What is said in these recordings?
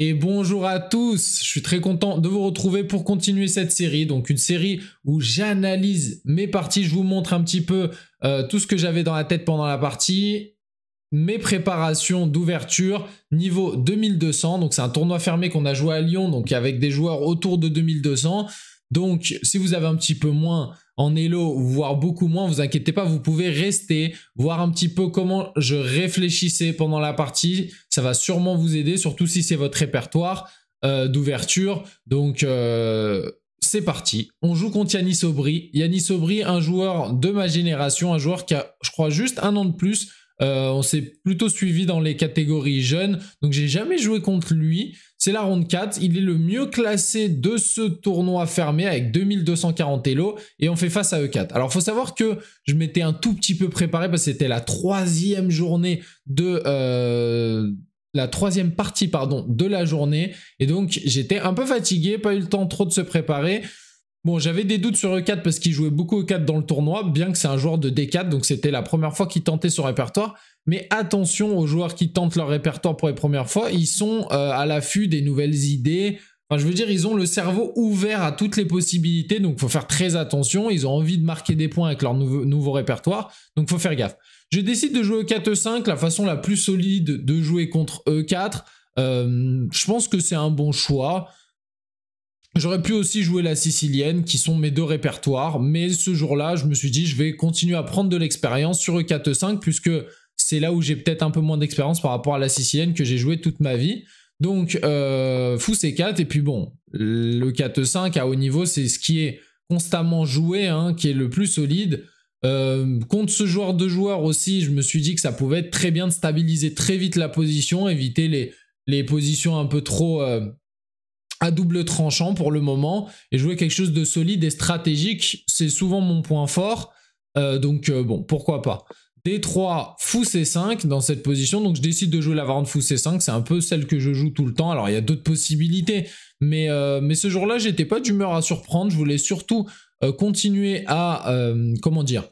Et bonjour à tous, je suis très content de vous retrouver pour continuer cette série, donc une série où j'analyse mes parties, je vous montre un petit peu euh, tout ce que j'avais dans la tête pendant la partie, mes préparations d'ouverture, niveau 2200, donc c'est un tournoi fermé qu'on a joué à Lyon, donc avec des joueurs autour de 2200, donc si vous avez un petit peu moins en Elo, voire beaucoup moins, vous inquiétez pas, vous pouvez rester, voir un petit peu comment je réfléchissais pendant la partie. Ça va sûrement vous aider, surtout si c'est votre répertoire euh, d'ouverture. Donc euh, c'est parti. On joue contre Yannis Aubry. Yannis Aubry, un joueur de ma génération, un joueur qui a, je crois, juste un an de plus euh, on s'est plutôt suivi dans les catégories jeunes, donc j'ai jamais joué contre lui. C'est la ronde 4, il est le mieux classé de ce tournoi fermé avec 2240 Elo et on fait face à E4. Alors faut savoir que je m'étais un tout petit peu préparé parce que c'était la troisième journée de... Euh, la troisième partie pardon, de la journée et donc j'étais un peu fatigué, pas eu le temps trop de se préparer. Bon, j'avais des doutes sur E4 parce qu'il jouait beaucoup E4 dans le tournoi, bien que c'est un joueur de D4, donc c'était la première fois qu'il tentait son répertoire. Mais attention aux joueurs qui tentent leur répertoire pour les premières fois, ils sont euh, à l'affût des nouvelles idées. Enfin, je veux dire, ils ont le cerveau ouvert à toutes les possibilités, donc il faut faire très attention. Ils ont envie de marquer des points avec leur nouveau, répertoire, donc il faut faire gaffe. Je décide de jouer E4, E5, la façon la plus solide de jouer contre E4. Euh, je pense que c'est un bon choix. J'aurais pu aussi jouer la sicilienne, qui sont mes deux répertoires, mais ce jour-là, je me suis dit, je vais continuer à prendre de l'expérience sur E4-5, puisque c'est là où j'ai peut-être un peu moins d'expérience par rapport à la sicilienne que j'ai joué toute ma vie. Donc, euh, fou C4, et puis bon, le 4-5 à haut niveau, c'est ce qui est constamment joué, hein, qui est le plus solide. Euh, contre ce joueur de joueur aussi, je me suis dit que ça pouvait être très bien de stabiliser très vite la position, éviter les, les positions un peu trop... Euh, à double tranchant pour le moment et jouer quelque chose de solide et stratégique, c'est souvent mon point fort. Euh, donc euh, bon, pourquoi pas. D3, fou C5 dans cette position, donc je décide de jouer la variante fou C5, c'est un peu celle que je joue tout le temps, alors il y a d'autres possibilités, mais, euh, ce jour-là, j'étais pas d'humeur à surprendre, je voulais surtout continuer à, comment dire,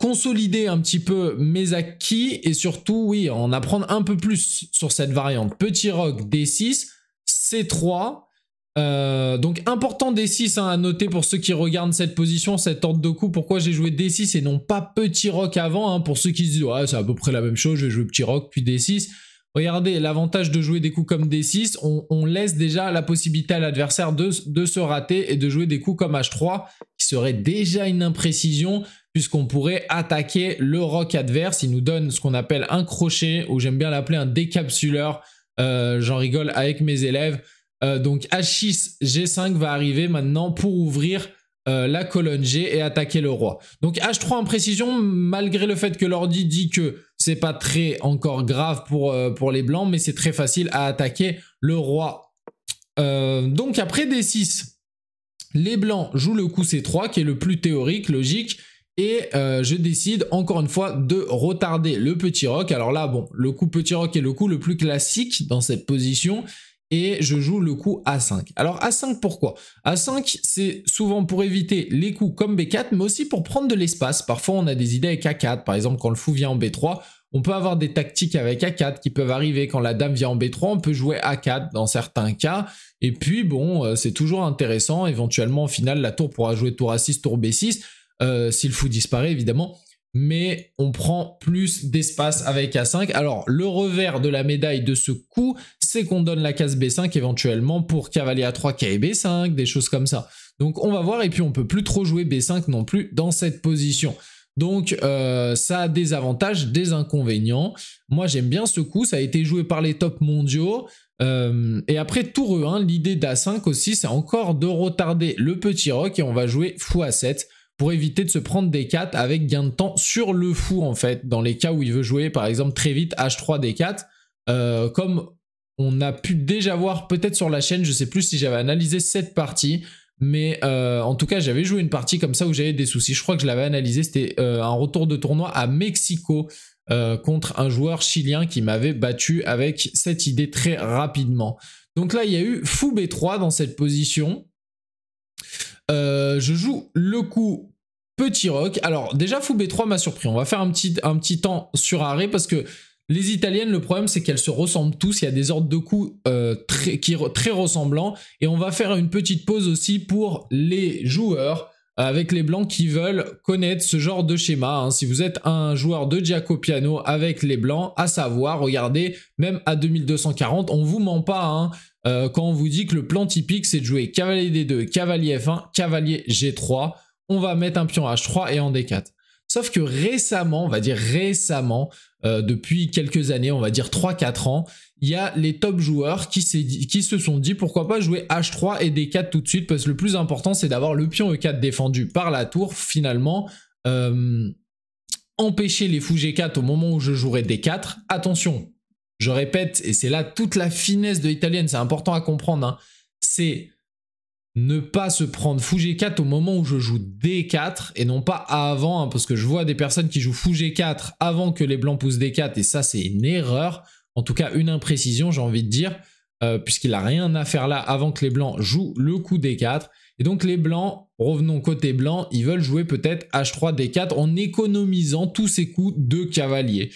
consolider un petit peu mes acquis et surtout, oui, en apprendre un peu plus sur cette variante. Petit rock D6, C3. Euh, donc important D6 hein, à noter pour ceux qui regardent cette position, cette ordre de coups, pourquoi j'ai joué D6 et non pas petit rock avant, hein, pour ceux qui se disent ouais, c'est à peu près la même chose, je vais jouer petit rock puis D6. Regardez, l'avantage de jouer des coups comme D6, on, laisse déjà la possibilité à l'adversaire de, de, se rater et de jouer des coups comme H3, qui serait déjà une imprécision, puisqu'on pourrait attaquer le rock adverse. Il nous donne ce qu'on appelle un crochet, ou j'aime bien l'appeler un décapsuleur, euh, j'en rigole avec mes élèves. Euh, donc H6, G5 va arriver maintenant pour ouvrir euh, la colonne G et attaquer le roi. Donc H3 en précision, malgré le fait que l'ordi dit que c'est pas très encore grave pour, pour les blancs, mais c'est très facile à attaquer le roi. donc après D6, les blancs jouent le coup C3 qui est le plus théorique, logique, et euh, je décide encore une fois de retarder le petit rock. Alors là, bon, le coup petit rock est le coup le plus classique dans cette position. Et je joue le coup A5. Alors A5 pourquoi A5 c'est souvent pour éviter les coups comme B4 mais aussi pour prendre de l'espace. Parfois on a des idées avec A4 par exemple quand le fou vient en B3 on peut avoir des tactiques avec A4 qui peuvent arriver quand la dame vient en B3, on peut jouer A4 dans certains cas. Et puis bon, euh, c'est toujours intéressant, éventuellement au final la tour pourra jouer tour A6, tour B6 s'il euh, si le fou disparaît évidemment, mais on prend plus d'espace avec A5. Alors le revers de la médaille de ce coup, c'est qu'on donne la case B5 éventuellement pour cavalier A3, et B5, des choses comme ça. Donc on va voir et puis on peut plus trop jouer B5 non plus dans cette position. Donc euh, ça a des avantages, des inconvénients. Moi j'aime bien ce coup, ça a été joué par les tops mondiaux. Euh, et après tour E1, l'idée d'A5 aussi, c'est encore de retarder le petit roc et on va jouer fou à 7 pour éviter de se prendre des 4 avec gain de temps sur le fou en fait, dans les cas où il veut jouer par exemple très vite H3 D4, euh, comme on a pu déjà voir peut-être sur la chaîne, je sais plus si j'avais analysé cette partie, mais euh, en tout cas j'avais joué une partie comme ça où j'avais des soucis, je crois que je l'avais analysé, c'était euh, un retour de tournoi à Mexico contre un joueur chilien qui m'avait battu avec cette idée très rapidement. Donc là il y a eu Fou B3 dans cette position, euh, je joue le coup petit rock. Alors déjà, Fou B3 m'a surpris. On va faire un petit, un petit temps sur arrêt parce que les Italiennes, le problème, c'est qu'elles se ressemblent tous. Il y a des ordres de coups euh, très, très ressemblants. Et on va faire une petite pause aussi pour les joueurs euh, avec les blancs qui veulent connaître ce genre de schéma. Hein. Si vous êtes un joueur de Giacopiano avec les blancs, à savoir, regardez, même à 2240, on vous ment pas. Hein. Euh, quand on vous dit que le plan typique, c'est de jouer cavalier D2, cavalier F1, cavalier G3. On va mettre un pion H3 et en D4. Sauf que récemment, on va dire récemment, euh, depuis quelques années, on va dire 3-4 ans, il y a les top joueurs qui, qui, se sont dit pourquoi pas jouer H3 et D4 tout de suite, parce que le plus important, c'est d'avoir le pion E4 défendu par la tour, finalement. Euh, empêcher les fous G4 au moment où je jouerai D4. Attention, je répète, et c'est là toute la finesse de l'italienne, c'est important à comprendre, hein, c'est ne pas se prendre fou G4 au moment où je joue D4 et non pas avant, hein, parce que je vois des personnes qui jouent fou G4 avant que les blancs poussent D4, et ça c'est une erreur, en tout cas une imprécision j'ai envie de dire, euh, puisqu'il n'a rien à faire là avant que les blancs jouent le coup D4. Et donc les blancs, revenons côté blanc, ils veulent jouer peut-être H3, D4 en économisant tous ces coups de cavalier.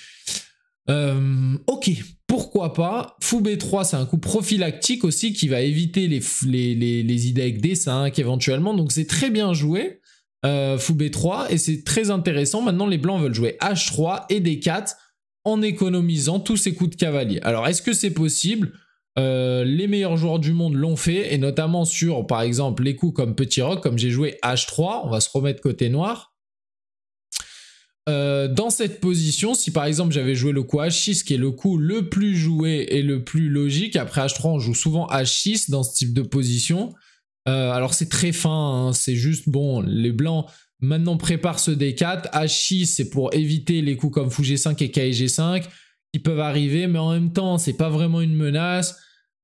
Euh, ok, pourquoi pas. Fou B3, c'est un coup prophylactique aussi qui va éviter les, idées avec D5 éventuellement. Donc c'est très bien joué. Euh, Fou B3 et c'est très intéressant. Maintenant, les blancs veulent jouer H3 et D4 en économisant tous ces coups de cavalier. Alors, est-ce que c'est possible euh, Les meilleurs joueurs du monde l'ont fait et notamment sur, par exemple, les coups comme Petit Rock, comme j'ai joué H3, on va se remettre côté noir. Euh, dans cette position, si par exemple j'avais joué le coup H6, qui est le coup le plus joué et le plus logique, après H3 on joue souvent H6 dans ce type de position. Euh, alors c'est très fin, hein, c'est juste, bon, les blancs maintenant préparent ce D4, H6 c'est pour éviter les coups comme Fou 5 et KG5 qui peuvent arriver, mais en même temps c'est pas vraiment une menace.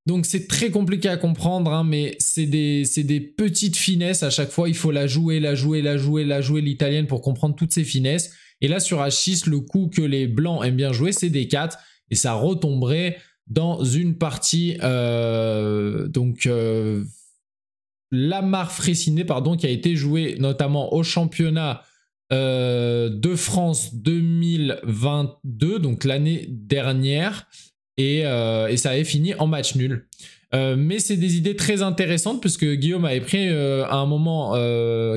Donc c'est très compliqué à comprendre, hein, mais c'est des, des, petites finesses à chaque fois. Il faut la jouer, la jouer, la jouer, la jouer l'italienne pour comprendre toutes ces finesses. Et là, sur H6, le coup que les blancs aiment bien jouer, c'est D4. Et ça retomberait dans une partie... Euh, donc... Euh, Lamar Fressinet, pardon, qui a été jouée notamment au championnat euh, de France 2022, donc l'année dernière, et, ça avait fini en match nul. mais c'est des idées très intéressantes puisque Guillaume avait pris à un moment,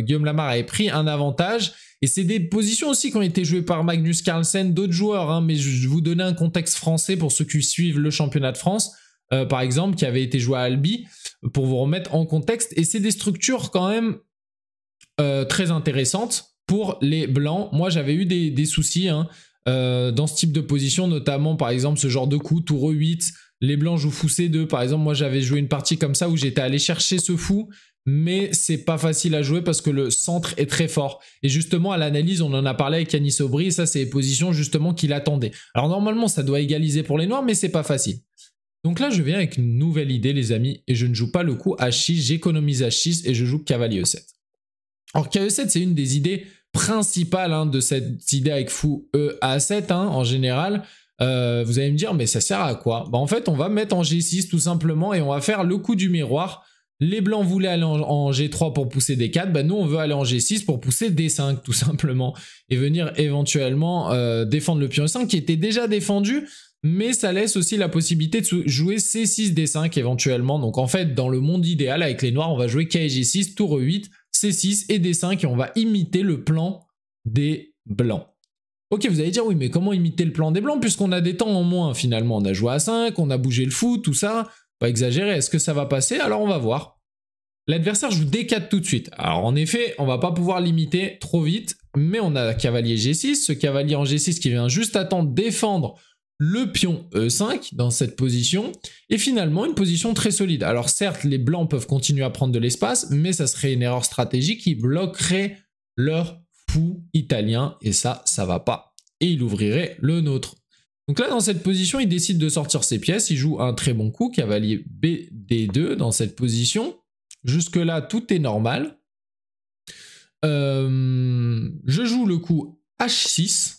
Guillaume Lamar avait pris un avantage et c'est des positions aussi qui ont été jouées par Magnus Carlsen, d'autres joueurs, hein, mais je vous donner un contexte français pour ceux qui suivent le championnat de France, euh, par exemple, qui avait été joué à Albi, pour vous remettre en contexte. Et c'est des structures quand même euh, très intéressantes pour les Blancs. Moi, j'avais eu des, soucis hein, euh, dans ce type de position, notamment par exemple ce genre de coup, tour 8, les Blancs jouent fou C2. Par exemple, moi, j'avais joué une partie comme ça où j'étais allé chercher ce fou mais c'est pas facile à jouer parce que le centre est très fort. Et justement, à l'analyse, on en a parlé avec Yannis Aubry, et ça, c'est les positions justement qu'il attendait. Alors normalement, ça doit égaliser pour les Noirs, mais c'est pas facile. Donc là, je viens avec une nouvelle idée, les amis, et je ne joue pas le coup H6, j'économise H6 et je joue cavalier E7. Alors, e 7 e c'est une des idées principales hein, de cette idée avec fou E à 7 hein, en général. Euh, vous allez me dire, mais ça sert à quoi bah, En fait, on va mettre en G6 tout simplement et on va faire le coup du miroir les blancs voulaient aller en, G3 pour pousser d 4, bah, nous on veut aller en G6 pour pousser d 5 tout simplement, et venir éventuellement euh, défendre le pion 5 qui était déjà défendu, mais ça laisse aussi la possibilité de jouer C6, D5 éventuellement. Donc en fait, dans le monde idéal, avec les noirs, on va jouer KG6, tour 8, C6 et D5, et on va imiter le plan des blancs. Ok, vous allez dire, oui, mais comment imiter le plan des blancs, puisqu'on a des temps en moins finalement On a joué à 5, on a bougé le fou, tout ça pas exagéré, Est-ce que ça va passer Alors on va voir. L'adversaire joue D4 tout de suite. Alors en effet, on va pas pouvoir limiter trop vite, mais on a cavalier G6, ce cavalier en G6 qui vient juste à temps défendre le pion E5 dans cette position, et finalement une position très solide. Alors certes, les blancs peuvent continuer à prendre de l'espace, mais ça serait une erreur stratégique qui bloquerait leur fou italien, et ça, ça va pas. Et il ouvrirait le nôtre. Donc là, dans cette position, il décide de sortir ses pièces. Il joue un très bon coup, cavalier BD2 dans cette position. Jusque-là, tout est normal. Euh, je joue le coup H6.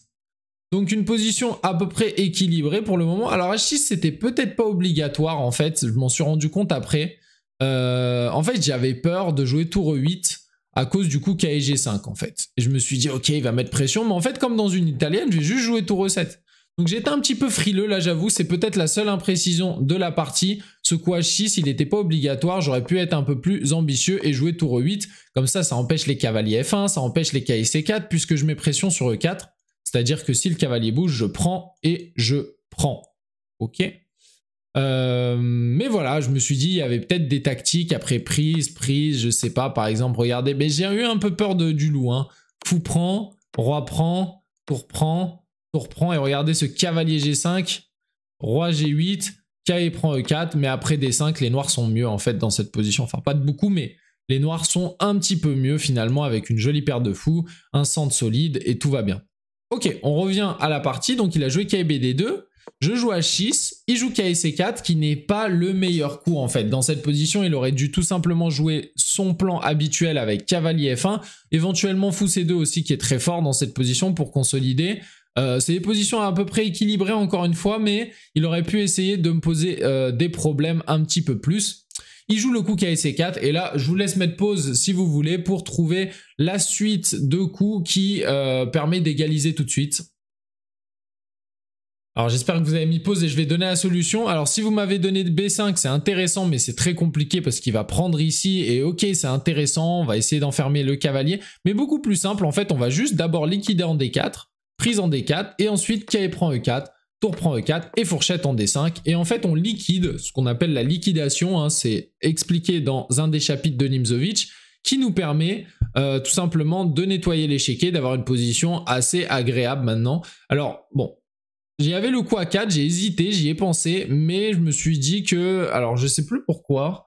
Donc une position à peu près équilibrée pour le moment. Alors H6, c'était peut-être pas obligatoire en fait. Je m'en suis rendu compte après. Euh, en fait, j'avais peur de jouer tour 8 à cause du coup KG5 en fait. Et je me suis dit, ok, il va mettre pression. Mais en fait, comme dans une italienne, je vais juste jouer tour E7. Donc j'étais un petit peu frileux là j'avoue, c'est peut-être la seule imprécision de la partie. Ce h 6 il n'était pas obligatoire, j'aurais pu être un peu plus ambitieux et jouer tour e 8. Comme ça ça empêche les cavaliers F1, ça empêche les kic 4 puisque je mets pression sur E4. C'est-à-dire que si le cavalier bouge, je prends et je prends. Ok euh, mais voilà, je me suis dit, il y avait peut-être des tactiques après prise, prise, je sais pas, par exemple, regardez, mais j'ai eu un peu peur de, du loup. Hein. Fou prend, roi prend, pour prend, on reprend et regardez ce cavalier G5, roi G8, K prend E4, mais après D5, les noirs sont mieux en fait dans cette position. Enfin, pas de beaucoup, mais les noirs sont un petit peu mieux finalement avec une jolie paire de fous, un centre solide et tout va bien. Ok, on revient à la partie. Donc il a joué KBD2, je joue H6, il joue KC4 qui n'est pas le meilleur coup en fait. Dans cette position, il aurait dû tout simplement jouer son plan habituel avec cavalier F1, éventuellement fou C2 aussi qui est très fort dans cette position pour consolider euh, c'est des positions à peu près équilibrées encore une fois, mais il aurait pu essayer de me poser euh, des problèmes un petit peu plus. Il joue le coup KC4 et là je vous laisse mettre pause si vous voulez pour trouver la suite de coups qui euh, permet d'égaliser tout de suite. Alors j'espère que vous avez mis pause et je vais donner la solution. Alors si vous m'avez donné B5 c'est intéressant mais c'est très compliqué parce qu'il va prendre ici et ok c'est intéressant, on va essayer d'enfermer le cavalier. Mais beaucoup plus simple en fait on va juste d'abord liquider en D4 prise en D4, et ensuite K prend E4, tour prend E4 et fourchette en D5. Et en fait, on liquide ce qu'on appelle la liquidation, hein, c'est expliqué dans un des chapitres de Nimzovic, qui nous permet euh, tout simplement de nettoyer et d'avoir une position assez agréable maintenant. Alors, bon, j'y avais le coup à 4 j'ai hésité, j'y ai pensé, mais je me suis dit que, alors je sais plus pourquoi,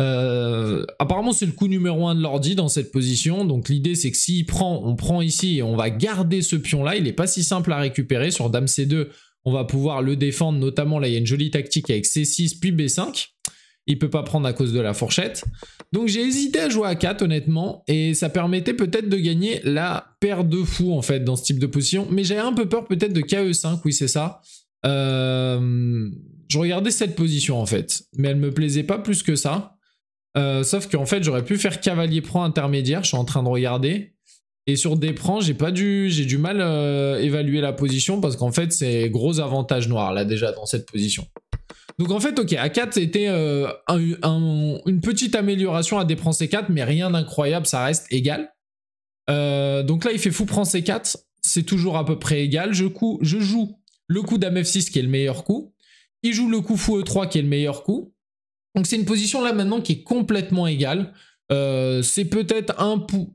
euh, apparemment, c'est le coup numéro 1 de l'ordi dans cette position. Donc l'idée, c'est que s'il prend, on prend ici et on va garder ce pion-là. Il n'est pas si simple à récupérer. Sur Dame C2, on va pouvoir le défendre. Notamment, là, il y a une jolie tactique avec C6 puis B5. Il peut pas prendre à cause de la fourchette. Donc j'ai hésité à jouer à 4 honnêtement et ça permettait peut-être de gagner la paire de fous en fait dans ce type de position. Mais j'avais un peu peur peut-être de KE5, oui c'est ça. Euh, je regardais cette position en fait, mais elle me plaisait pas plus que ça. Euh, sauf qu'en fait, j'aurais pu faire cavalier prend intermédiaire, je suis en train de regarder. Et sur des prends, j'ai pas j'ai du mal euh, évaluer la position parce qu'en fait, c'est gros avantage noir là déjà dans cette position. Donc en fait, ok, A4 c'était euh, une petite amélioration à des prends C4, mais rien d'incroyable, ça reste égal. donc là, il fait fou prend C4, c'est toujours à peu près égal. Je, coup, je joue le coup damf 6 qui est le meilleur coup. Il joue le coup fou E3 qui est le meilleur coup. Donc c'est une position là maintenant qui est complètement égale. Euh, c'est peut-être un... Pou...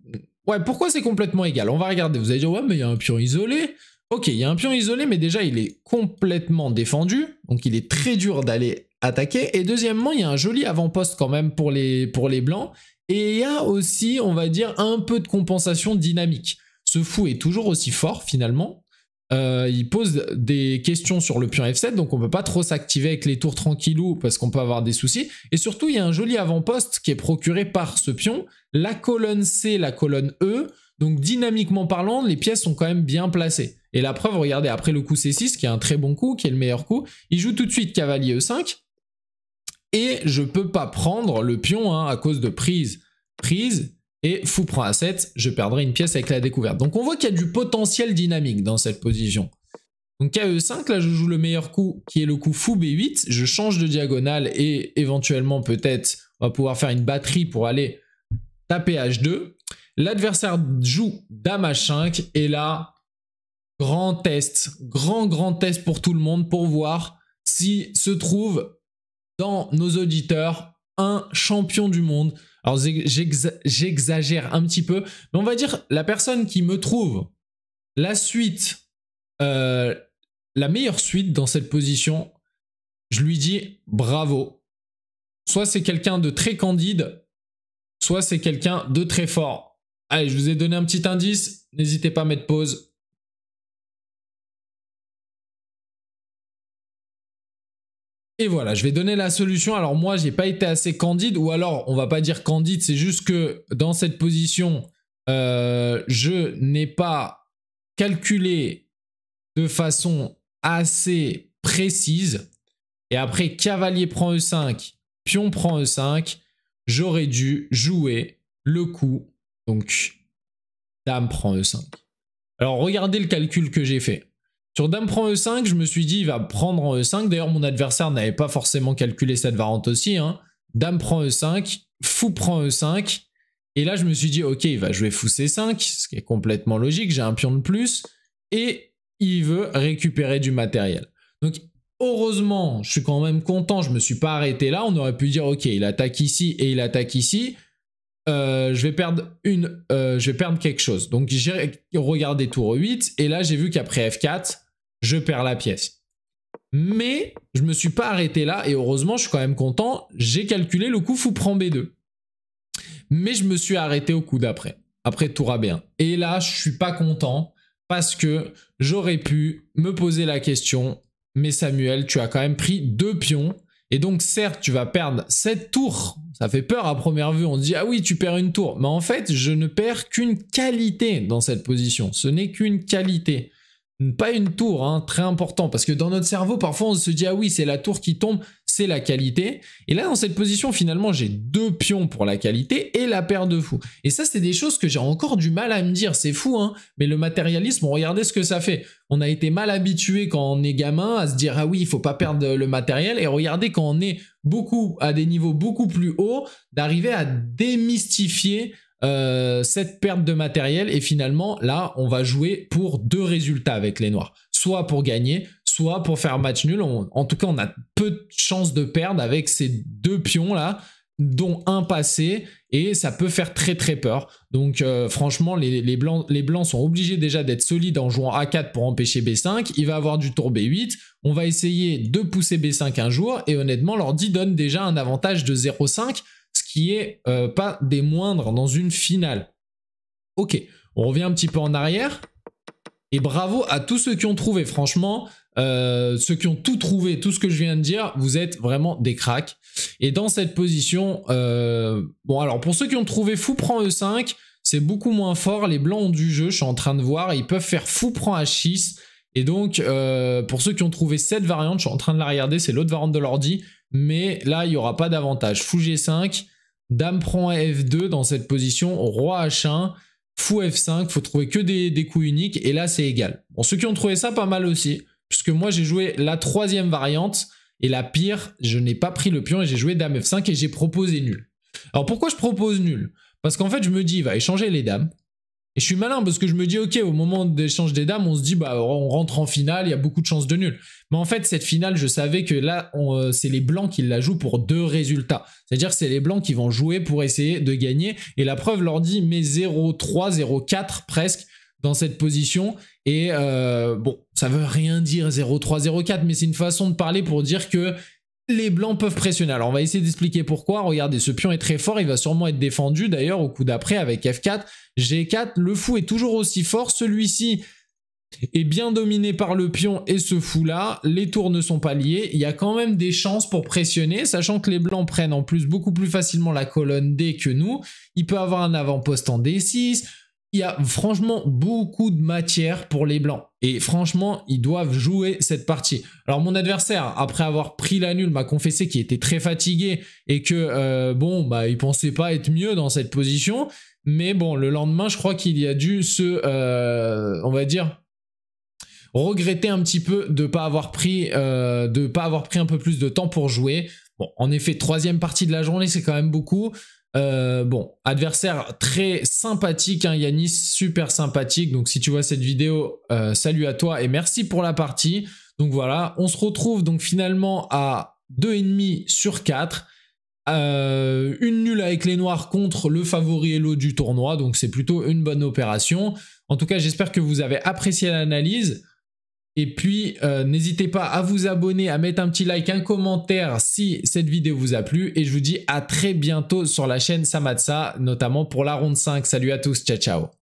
Ouais, pourquoi c'est complètement égal On va regarder. Vous allez dire, ouais, mais il y a un pion isolé. Ok, il y a un pion isolé, mais déjà, il est complètement défendu. Donc il est très dur d'aller attaquer. Et deuxièmement, il y a un joli avant-poste quand même pour les, pour les blancs. Et il y a aussi, on va dire, un peu de compensation dynamique. Ce fou est toujours aussi fort finalement. Euh, il pose des questions sur le pion F7, donc on peut pas trop s'activer avec les tours tranquillou parce qu'on peut avoir des soucis. Et surtout, il y a un joli avant-poste qui est procuré par ce pion, la colonne C, la colonne E. Donc dynamiquement parlant, les pièces sont quand même bien placées. Et la preuve, regardez, après le coup C6, qui est un très bon coup, qui est le meilleur coup, il joue tout de suite cavalier E5. Et je peux pas prendre le pion hein, à cause de prise. Prise, et fou prend a 7, je perdrai une pièce avec la découverte. Donc on voit qu'il y a du potentiel dynamique dans cette position. Donc KE5, là je joue le meilleur coup qui est le coup fou B8, je change de diagonale et éventuellement peut-être on va pouvoir faire une batterie pour aller taper H2. L'adversaire joue Dame 5 et là, grand test, grand grand test pour tout le monde pour voir si se trouve dans nos auditeurs un champion du monde alors j'exagère un petit peu, mais on va dire la personne qui me trouve la suite, euh, la meilleure suite dans cette position, je lui dis bravo. Soit c'est quelqu'un de très candide, soit c'est quelqu'un de très fort. Allez, je vous ai donné un petit indice, n'hésitez pas à mettre pause, Et voilà, je vais donner la solution. Alors moi, j'ai pas été assez candide, ou alors on va pas dire candide, c'est juste que dans cette position, euh, je n'ai pas calculé de façon assez précise. Et après, cavalier prend E5, pion prend E5, j'aurais dû jouer le coup. Donc, dame prend E5. Alors regardez le calcul que j'ai fait. Sur Dame prend E5, je me suis dit, il va prendre en E5. D'ailleurs, mon adversaire n'avait pas forcément calculé cette variante aussi. Hein. Dame prend E5, fou prend E5. Et là, je me suis dit, ok, il va jouer fou C5, ce qui est complètement logique. J'ai un pion de plus. Et il veut récupérer du matériel. Donc, heureusement, je suis quand même content. Je ne me suis pas arrêté là. On aurait pu dire, ok, il attaque ici et il attaque ici. Euh, je vais perdre une, euh, je vais perdre quelque chose. Donc j'ai regardé tour 8 et là j'ai vu qu'après F4, je perds la pièce. Mais je me suis pas arrêté là et heureusement je suis quand même content. J'ai calculé le coup fou prend B2. Mais je me suis arrêté au coup d'après, après tour AB1. Et là je suis pas content parce que j'aurais pu me poser la question. Mais Samuel, tu as quand même pris deux pions. Et donc certes, tu vas perdre cette tour ça fait peur à première vue, on se dit ah oui tu perds une tour, mais en fait je ne perds qu'une qualité dans cette position, ce n'est qu'une qualité pas une tour, hein, très important, parce que dans notre cerveau, parfois on se dit ah oui, c'est la tour qui tombe, c'est la qualité. Et là, dans cette position, finalement, j'ai deux pions pour la qualité et la paire de fous. Et ça, c'est des choses que j'ai encore du mal à me dire. C'est fou, hein Mais le matérialisme, regardez ce que ça fait. On a été mal habitué quand on est gamin à se dire ah oui, il faut pas perdre le matériel. Et regardez quand on est beaucoup à des niveaux beaucoup plus hauts, d'arriver à démystifier euh, cette perte de matériel et finalement là on va jouer pour deux résultats avec les noirs soit pour gagner soit pour faire match nul en tout cas on a peu de chances de perdre avec ces deux pions là dont un passé et ça peut faire très très peur. Donc euh, franchement, les, blancs, les blancs sont obligés déjà d'être solides en jouant A4 pour empêcher B5. Il va avoir du tour B8. On va essayer de pousser B5 un jour et honnêtement, l'ordi donne déjà un avantage de 0,5 ce qui est euh, pas des moindres dans une finale. Ok, on revient un petit peu en arrière. Et bravo à tous ceux qui ont trouvé, franchement, euh, ceux qui ont tout trouvé, tout ce que je viens de dire, vous êtes vraiment des cracks. Et dans cette position, euh, bon alors pour ceux qui ont trouvé fou prend E5, c'est beaucoup moins fort, les blancs ont du jeu, je suis en train de voir, ils peuvent faire fou prend H6. Et donc, pour ceux qui ont trouvé cette variante, je suis en train de la regarder, c'est l'autre variante de l'ordi, mais là, il n'y aura pas d'avantage. Fou G5, Dame prend F2 dans cette position, Roi H1, Fou F5, il faut trouver que des, des coups uniques, et là c'est égal. Bon, ceux qui ont trouvé ça pas mal aussi, puisque moi j'ai joué la troisième variante, et la pire, je n'ai pas pris le pion et j'ai joué Dame F5 et j'ai proposé nul. Alors pourquoi je propose nul Parce qu'en fait je me dis, il va échanger les dames, et je suis malin parce que je me dis, ok, au moment d'échange des dames, on se dit, bah, on rentre en finale, il y a beaucoup de chances de nul. Mais en fait, cette finale, je savais que là, euh, c'est les Blancs qui la jouent pour deux résultats. C'est-à-dire, que c'est les Blancs qui vont jouer pour essayer de gagner. Et la preuve, leur dit, mais 0-3, 0-4 presque dans cette position. Et euh, bon, ça veut rien dire 0-3, 0-4, mais c'est une façon de parler pour dire que les blancs peuvent pressionner. Alors on va essayer d'expliquer pourquoi. Regardez, ce pion est très fort, il va sûrement être défendu d'ailleurs au coup d'après avec F4, G4. Le fou est toujours aussi fort. Celui-ci est bien dominé par le pion et ce fou-là. Les tours ne sont pas liés. Il y a quand même des chances pour pressionner, sachant que les blancs prennent en plus beaucoup plus facilement la colonne D que nous. Il peut avoir un avant-poste en D6 il y a franchement beaucoup de matière pour les Blancs. Et franchement, ils doivent jouer cette partie. Alors mon adversaire, après avoir pris la m'a confessé qu'il était très fatigué et que, euh, bon, bah, il pensait pas être mieux dans cette position. Mais bon, le lendemain, je crois qu'il y a dû se, euh, on va dire, regretter un petit peu de pas avoir pris, euh, pas avoir pris un peu plus de temps pour jouer. Bon, en effet, troisième partie de la journée, c'est quand même beaucoup. Euh, bon, adversaire très sympathique, hein, Yanis, super sympathique. Donc si tu vois cette vidéo, euh, salut à toi et merci pour la partie. Donc voilà, on se retrouve donc finalement à 2,5 sur 4. Euh, une nulle avec les noirs contre le favori Elo du tournoi, donc c'est plutôt une bonne opération. En tout cas, j'espère que vous avez apprécié l'analyse. Et puis, euh, n'hésitez pas à vous abonner, à mettre un petit like, un commentaire si cette vidéo vous a plu. Et je vous dis à très bientôt sur la chaîne Samatsa, notamment pour la ronde 5. Salut à tous, ciao ciao